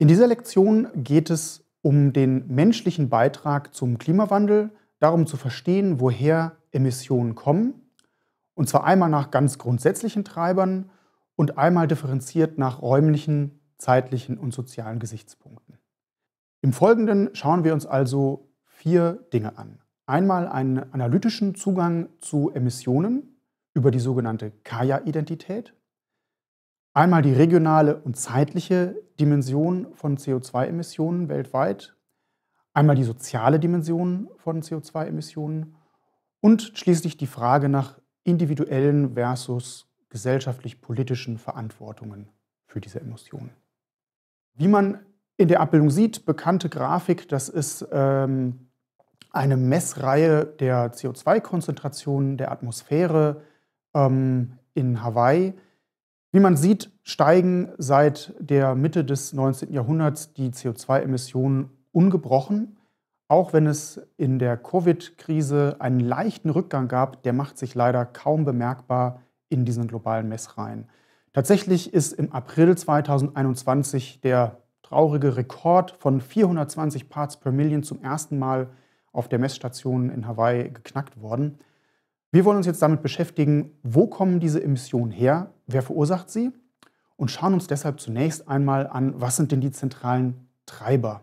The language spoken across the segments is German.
In dieser Lektion geht es um den menschlichen Beitrag zum Klimawandel, darum zu verstehen, woher Emissionen kommen, und zwar einmal nach ganz grundsätzlichen Treibern und einmal differenziert nach räumlichen, zeitlichen und sozialen Gesichtspunkten. Im Folgenden schauen wir uns also vier Dinge an. Einmal einen analytischen Zugang zu Emissionen über die sogenannte Kaya-Identität, Einmal die regionale und zeitliche Dimension von CO2-Emissionen weltweit, einmal die soziale Dimension von CO2-Emissionen und schließlich die Frage nach individuellen versus gesellschaftlich-politischen Verantwortungen für diese Emissionen. Wie man in der Abbildung sieht, bekannte Grafik, das ist ähm, eine Messreihe der CO2-Konzentrationen der Atmosphäre ähm, in Hawaii wie man sieht, steigen seit der Mitte des 19. Jahrhunderts die CO2-Emissionen ungebrochen. Auch wenn es in der Covid-Krise einen leichten Rückgang gab, der macht sich leider kaum bemerkbar in diesen globalen Messreihen. Tatsächlich ist im April 2021 der traurige Rekord von 420 Parts per Million zum ersten Mal auf der Messstation in Hawaii geknackt worden. Wir wollen uns jetzt damit beschäftigen, wo kommen diese Emissionen her, wer verursacht sie und schauen uns deshalb zunächst einmal an, was sind denn die zentralen Treiber.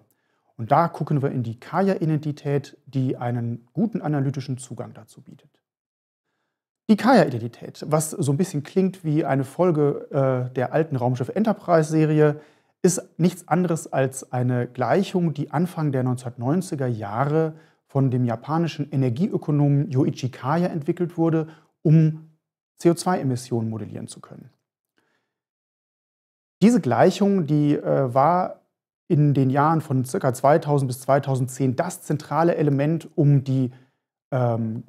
Und da gucken wir in die Kaya-Identität, die einen guten analytischen Zugang dazu bietet. Die Kaya-Identität, was so ein bisschen klingt wie eine Folge äh, der alten Raumschiff Enterprise-Serie, ist nichts anderes als eine Gleichung, die Anfang der 1990er Jahre von dem japanischen Energieökonomen Yoichi Kaya entwickelt wurde, um CO2-Emissionen modellieren zu können. Diese Gleichung, die äh, war in den Jahren von ca. 2000 bis 2010 das zentrale Element, um die ähm,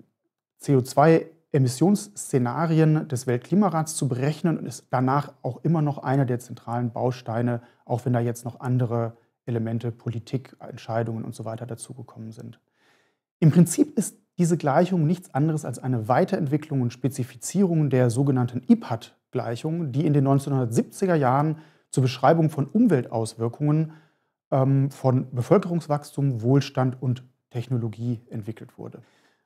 CO2-Emissionsszenarien des Weltklimarats zu berechnen und ist danach auch immer noch einer der zentralen Bausteine, auch wenn da jetzt noch andere Elemente, Politik, Entscheidungen und so weiter dazugekommen sind. Im Prinzip ist diese Gleichung nichts anderes als eine Weiterentwicklung und Spezifizierung der sogenannten IPAD-Gleichung, die in den 1970er Jahren zur Beschreibung von Umweltauswirkungen ähm, von Bevölkerungswachstum, Wohlstand und Technologie entwickelt wurde.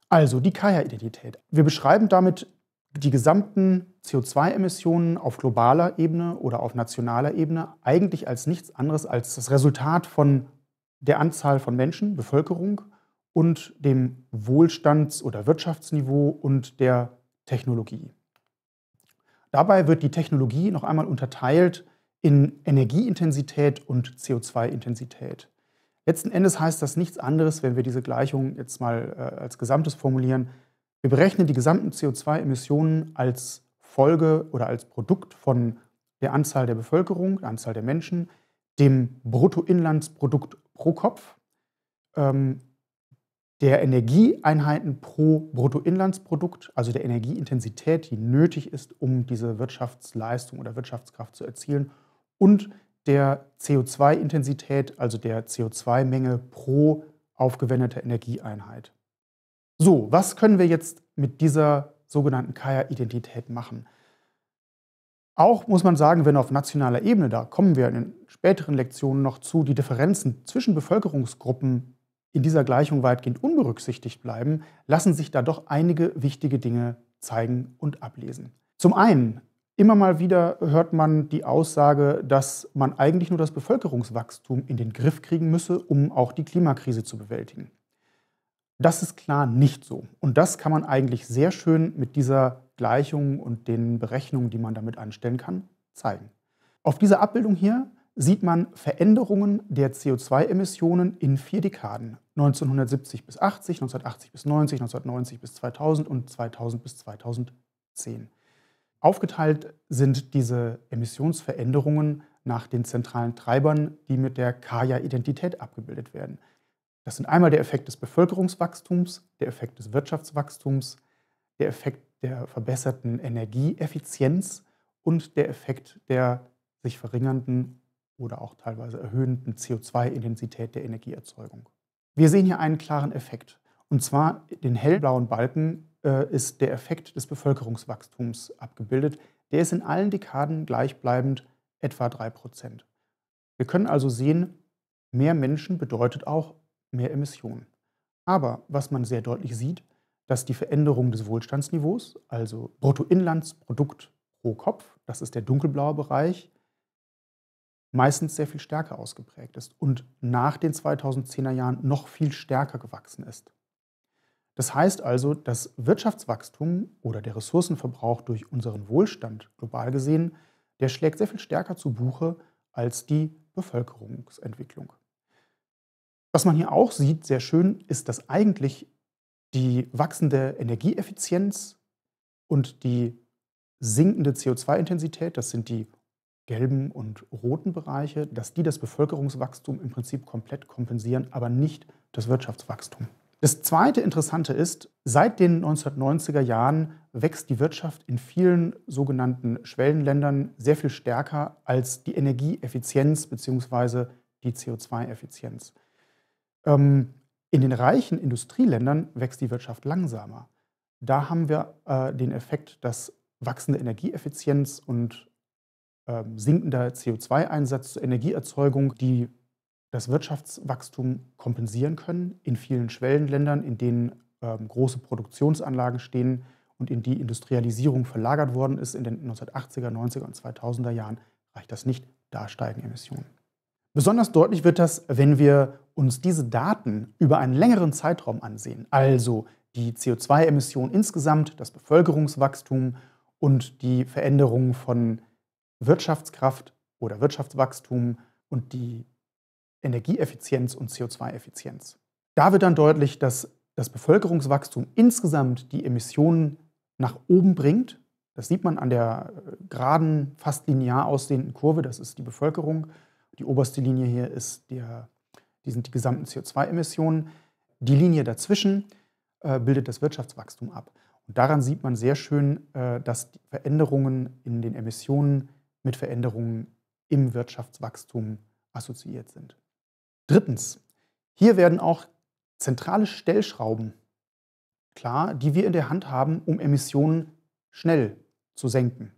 Also die Kaya-Identität. Wir beschreiben damit die gesamten CO2-Emissionen auf globaler Ebene oder auf nationaler Ebene eigentlich als nichts anderes als das Resultat von der Anzahl von Menschen, Bevölkerung und dem Wohlstands- oder Wirtschaftsniveau und der Technologie. Dabei wird die Technologie noch einmal unterteilt in Energieintensität und CO2-Intensität. Letzten Endes heißt das nichts anderes, wenn wir diese Gleichung jetzt mal äh, als Gesamtes formulieren. Wir berechnen die gesamten CO2-Emissionen als Folge oder als Produkt von der Anzahl der Bevölkerung, der Anzahl der Menschen, dem Bruttoinlandsprodukt pro Kopf ähm, der Energieeinheiten pro Bruttoinlandsprodukt, also der Energieintensität, die nötig ist, um diese Wirtschaftsleistung oder Wirtschaftskraft zu erzielen, und der CO2-Intensität, also der CO2-Menge pro aufgewendeter Energieeinheit. So, was können wir jetzt mit dieser sogenannten Kaya-Identität machen? Auch muss man sagen, wenn auf nationaler Ebene, da kommen wir in den späteren Lektionen noch zu, die Differenzen zwischen Bevölkerungsgruppen in dieser Gleichung weitgehend unberücksichtigt bleiben, lassen sich da doch einige wichtige Dinge zeigen und ablesen. Zum einen, immer mal wieder hört man die Aussage, dass man eigentlich nur das Bevölkerungswachstum in den Griff kriegen müsse, um auch die Klimakrise zu bewältigen. Das ist klar nicht so. Und das kann man eigentlich sehr schön mit dieser Gleichung und den Berechnungen, die man damit anstellen kann, zeigen. Auf dieser Abbildung hier sieht man Veränderungen der CO2-Emissionen in vier Dekaden. 1970 bis 80, 1980 bis 90, 1990 bis 2000 und 2000 bis 2010. Aufgeteilt sind diese Emissionsveränderungen nach den zentralen Treibern, die mit der Kaya-Identität abgebildet werden. Das sind einmal der Effekt des Bevölkerungswachstums, der Effekt des Wirtschaftswachstums, der Effekt der verbesserten Energieeffizienz und der Effekt der sich verringernden oder auch teilweise erhöhenden CO2-Intensität der Energieerzeugung. Wir sehen hier einen klaren Effekt. Und zwar den hellblauen Balken äh, ist der Effekt des Bevölkerungswachstums abgebildet. Der ist in allen Dekaden gleichbleibend etwa 3%. Wir können also sehen, mehr Menschen bedeutet auch mehr Emissionen. Aber was man sehr deutlich sieht, dass die Veränderung des Wohlstandsniveaus, also Bruttoinlandsprodukt pro Kopf, das ist der dunkelblaue Bereich, meistens sehr viel stärker ausgeprägt ist und nach den 2010er Jahren noch viel stärker gewachsen ist. Das heißt also, das Wirtschaftswachstum oder der Ressourcenverbrauch durch unseren Wohlstand global gesehen, der schlägt sehr viel stärker zu Buche als die Bevölkerungsentwicklung. Was man hier auch sieht, sehr schön, ist, dass eigentlich die wachsende Energieeffizienz und die sinkende CO2-Intensität, das sind die gelben und roten Bereiche, dass die das Bevölkerungswachstum im Prinzip komplett kompensieren, aber nicht das Wirtschaftswachstum. Das zweite Interessante ist, seit den 1990er Jahren wächst die Wirtschaft in vielen sogenannten Schwellenländern sehr viel stärker als die Energieeffizienz bzw. die CO2-Effizienz. Ähm, in den reichen Industrieländern wächst die Wirtschaft langsamer. Da haben wir äh, den Effekt, dass wachsende Energieeffizienz und ähm, sinkender CO2-Einsatz zur Energieerzeugung, die das Wirtschaftswachstum kompensieren können in vielen Schwellenländern, in denen ähm, große Produktionsanlagen stehen und in die Industrialisierung verlagert worden ist in den 1980er, 90er und 2000er Jahren, reicht das nicht, da steigen Emissionen. Besonders deutlich wird das, wenn wir uns diese Daten über einen längeren Zeitraum ansehen, also die CO2-Emissionen insgesamt, das Bevölkerungswachstum und die Veränderungen von Wirtschaftskraft oder Wirtschaftswachstum und die Energieeffizienz und CO2-Effizienz. Da wird dann deutlich, dass das Bevölkerungswachstum insgesamt die Emissionen nach oben bringt. Das sieht man an der äh, geraden, fast linear aussehenden Kurve. Das ist die Bevölkerung. Die oberste Linie hier ist der, die sind die gesamten CO2-Emissionen. Die Linie dazwischen äh, bildet das Wirtschaftswachstum ab. Und daran sieht man sehr schön, äh, dass Veränderungen in den Emissionen mit Veränderungen im Wirtschaftswachstum assoziiert sind. Drittens, hier werden auch zentrale Stellschrauben klar, die wir in der Hand haben, um Emissionen schnell zu senken.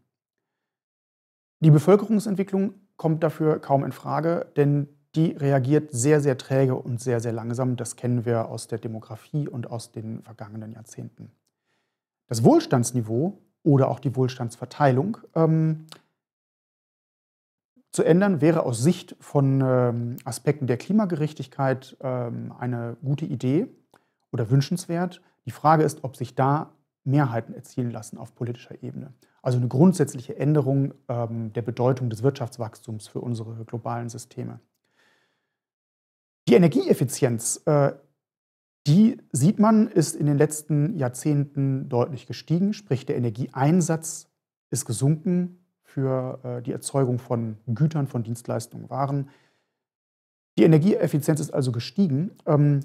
Die Bevölkerungsentwicklung kommt dafür kaum in Frage, denn die reagiert sehr, sehr träge und sehr, sehr langsam. Das kennen wir aus der Demografie und aus den vergangenen Jahrzehnten. Das Wohlstandsniveau oder auch die Wohlstandsverteilung ähm, zu ändern, wäre aus Sicht von ähm, Aspekten der Klimagerechtigkeit ähm, eine gute Idee oder wünschenswert. Die Frage ist, ob sich da Mehrheiten erzielen lassen auf politischer Ebene. Also eine grundsätzliche Änderung ähm, der Bedeutung des Wirtschaftswachstums für unsere globalen Systeme. Die Energieeffizienz, äh, die sieht man, ist in den letzten Jahrzehnten deutlich gestiegen, sprich der Energieeinsatz ist gesunken, für äh, die Erzeugung von Gütern, von Dienstleistungen, Waren. Die Energieeffizienz ist also gestiegen. Ähm,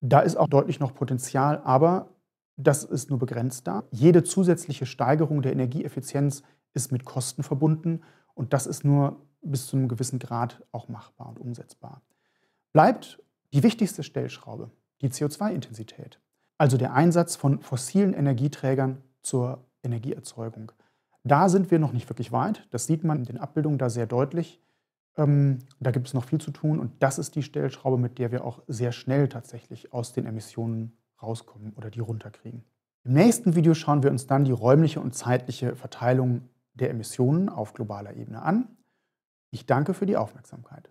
da ist auch deutlich noch Potenzial, aber das ist nur begrenzt da. Jede zusätzliche Steigerung der Energieeffizienz ist mit Kosten verbunden und das ist nur bis zu einem gewissen Grad auch machbar und umsetzbar. Bleibt die wichtigste Stellschraube, die CO2-Intensität, also der Einsatz von fossilen Energieträgern zur Energieerzeugung. Da sind wir noch nicht wirklich weit. Das sieht man in den Abbildungen da sehr deutlich. Ähm, da gibt es noch viel zu tun und das ist die Stellschraube, mit der wir auch sehr schnell tatsächlich aus den Emissionen rauskommen oder die runterkriegen. Im nächsten Video schauen wir uns dann die räumliche und zeitliche Verteilung der Emissionen auf globaler Ebene an. Ich danke für die Aufmerksamkeit.